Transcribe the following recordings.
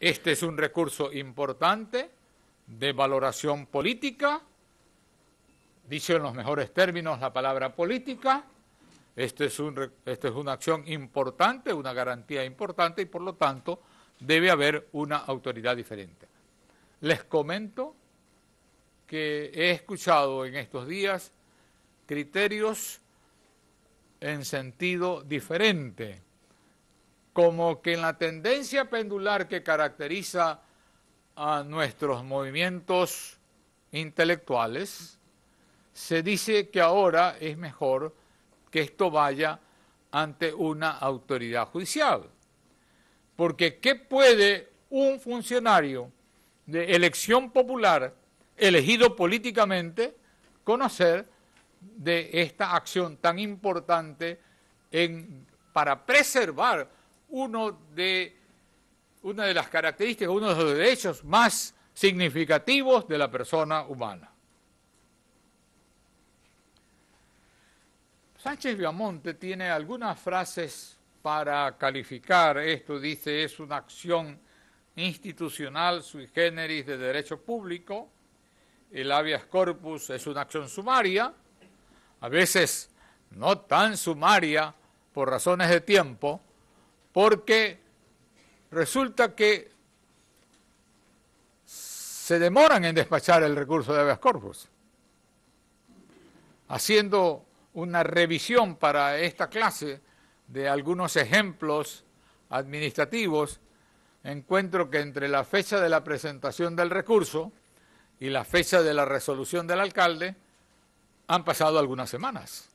Este es un recurso importante de valoración política, dicho en los mejores términos la palabra política, este es un, esta es una acción importante, una garantía importante y por lo tanto debe haber una autoridad diferente. Les comento que he escuchado en estos días criterios en sentido diferente como que en la tendencia pendular que caracteriza a nuestros movimientos intelectuales, se dice que ahora es mejor que esto vaya ante una autoridad judicial. Porque ¿qué puede un funcionario de elección popular elegido políticamente conocer de esta acción tan importante para preservar de, una de las características, uno de los derechos más significativos de la persona humana. Sánchez Viamonte tiene algunas frases para calificar esto, dice, es una acción institucional sui generis de derecho público, el habeas corpus es una acción sumaria, a veces no tan sumaria por razones de tiempo, porque resulta que se demoran en despachar el recurso de habeas corpus, haciendo una revisión para esta clase de algunos ejemplos administrativos, encuentro que entre la fecha de la presentación del recurso y la fecha de la resolución del alcalde han pasado algunas semanas,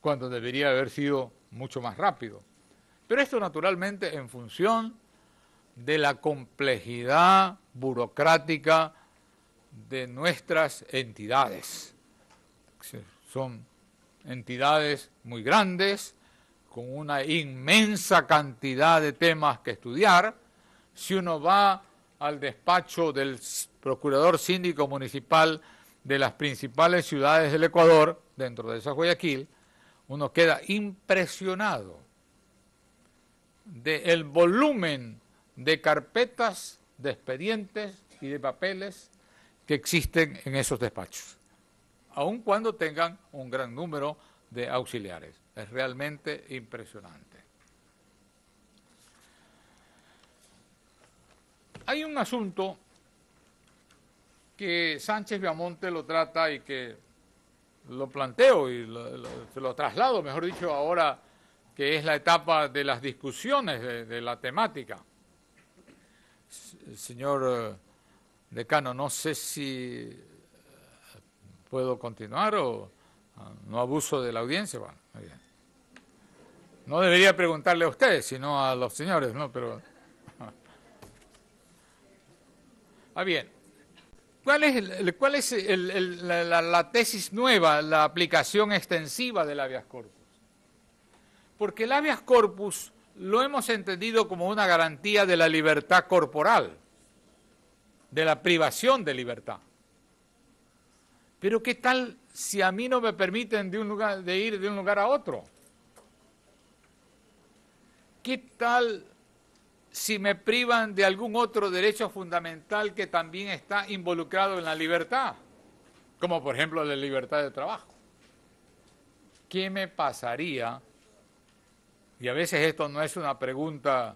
cuando debería haber sido mucho más rápido. Pero esto naturalmente en función de la complejidad burocrática de nuestras entidades. Son entidades muy grandes, con una inmensa cantidad de temas que estudiar. Si uno va al despacho del procurador síndico municipal de las principales ciudades del Ecuador, dentro de esa Guayaquil, uno queda impresionado del volumen de carpetas, de expedientes y de papeles que existen en esos despachos, aun cuando tengan un gran número de auxiliares. Es realmente impresionante. Hay un asunto que Sánchez Viamonte lo trata y que lo planteo y se lo traslado, mejor dicho, ahora que es la etapa de las discusiones de, la temática. Señor eh, decano, no sé si eh, puedo continuar o ah, no abuso de la audiencia. Bueno, No debería preguntarle a ustedes, sino a los señores, ¿no? Pero. Ah, bien. ¿Cuál es, el, cuál es la, tesis nueva, la aplicación extensiva del la corpus? Porque el habeas corpus lo hemos entendido como una garantía de la libertad corporal, de la privación de libertad. Pero ¿qué tal si a mí no me permiten de, un lugar, de ir de un lugar a otro? ¿Qué tal si me privan de algún otro derecho fundamental que también está involucrado en la libertad? Como por ejemplo la libertad de trabajo. ¿Qué me pasaría? Y a veces esto no es una pregunta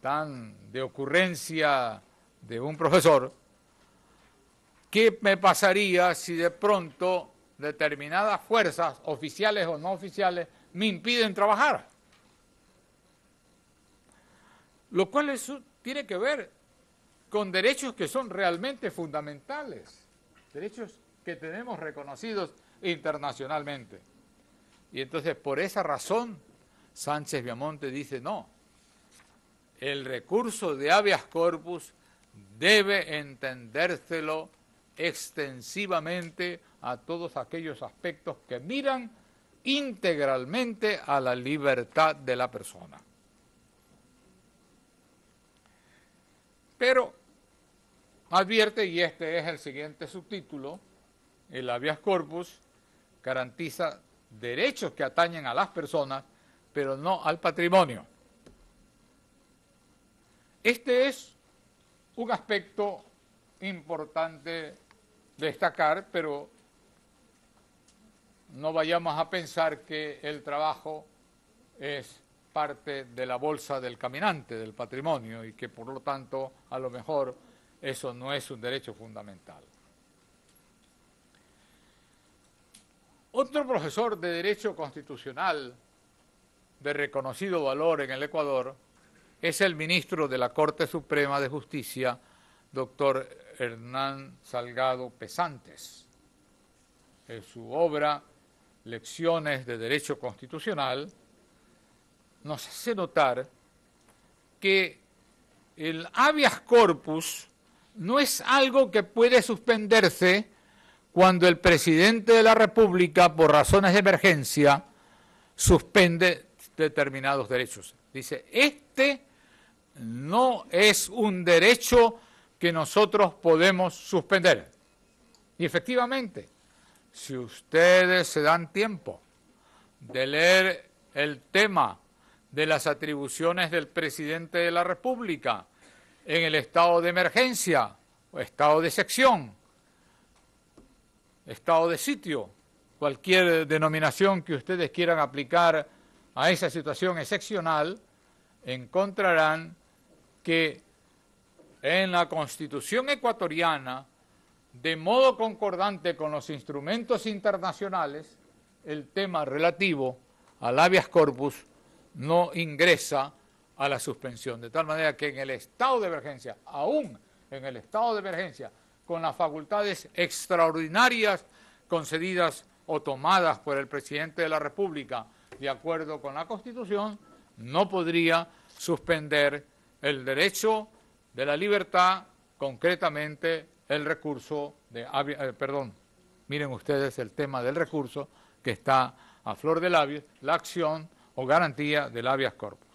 tan de ocurrencia de un profesor. ¿Qué me pasaría si de pronto determinadas fuerzas, oficiales o no oficiales, me impiden trabajar? Lo cual tiene que ver con derechos que son realmente fundamentales, derechos que tenemos reconocidos internacionalmente. Y entonces por esa razón Sánchez Viamonte dice no. El recurso de habeas corpus debe entendérselo extensivamente a todos aquellos aspectos que miran integralmente a la libertad de la persona. Pero advierte, y este es el siguiente subtítulo, el habeas corpus garantiza derechos que atañen a las personas pero no al patrimonio. Este es un aspecto importante destacar, pero no vayamos a pensar que el trabajo es parte de la bolsa del caminante, del patrimonio, y que por lo tanto a lo mejor eso no es un derecho fundamental. Otro profesor de Derecho Constitucional de reconocido valor en el Ecuador es el ministro de la Corte Suprema de Justicia, doctor Hernán Salgado Pesantes. En su obra Lecciones de Derecho Constitucional nos hace notar que el habeas corpus no es algo que puede suspenderse cuando el presidente de la República, por razones de emergencia, suspende determinados derechos. Dice, este no es un derecho que nosotros podemos suspender. Y efectivamente, si ustedes se dan tiempo de leer el tema de las atribuciones del presidente de la República en el estado de emergencia, o estado de sección, estado de sitio, cualquier denominación que ustedes quieran aplicar a esa situación excepcional, encontrarán que en la Constitución ecuatoriana, de modo concordante con los instrumentos internacionales, el tema relativo al habeas corpus no ingresa a la suspensión. De tal manera que en el estado de emergencia, aún en el estado de emergencia, con las facultades extraordinarias concedidas o tomadas por el presidente de la República, de acuerdo con la Constitución, no podría suspender el derecho de la libertad, concretamente el recurso de... Eh, perdón, miren ustedes el tema del recurso que está a flor de labios, la acción o garantía del habeas corpus.